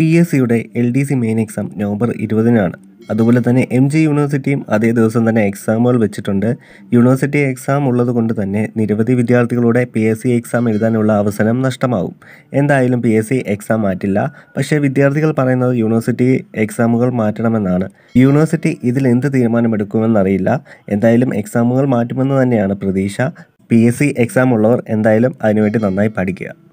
P S സിയുടെ L D C main exam November ഇരുപതിനാണ് അതുപോലെ തന്നെ എം ജി യൂണിവേഴ്സിറ്റിയും അതേ ദിവസം തന്നെ എക്സാമുകൾ വെച്ചിട്ടുണ്ട് യൂണിവേഴ്സിറ്റി എക്സാം ഉള്ളത് കൊണ്ട് തന്നെ നിരവധി വിദ്യാർത്ഥികളുടെ പി എസ് സി എക്സാം എഴുതാനുള്ള അവസരം നഷ്ടമാവും എന്തായാലും പി എസ് സി എക്സാം മാറ്റില്ല പക്ഷേ വിദ്യാർത്ഥികൾ പറയുന്നത് യൂണിവേഴ്സിറ്റി എക്സാമുകൾ മാറ്റണമെന്നാണ് യൂണിവേഴ്സിറ്റി ഇതിൽ എന്ത് തീരുമാനമെടുക്കുമെന്നറിയില്ല എന്തായാലും എക്സാമുകൾ മാറ്റുമെന്ന് തന്നെയാണ് പ്രതീക്ഷ പി എസ് സി എക്സാം ഉള്ളവർ എന്തായാലും അതിനുവേണ്ടി നന്നായി പഠിക്കുക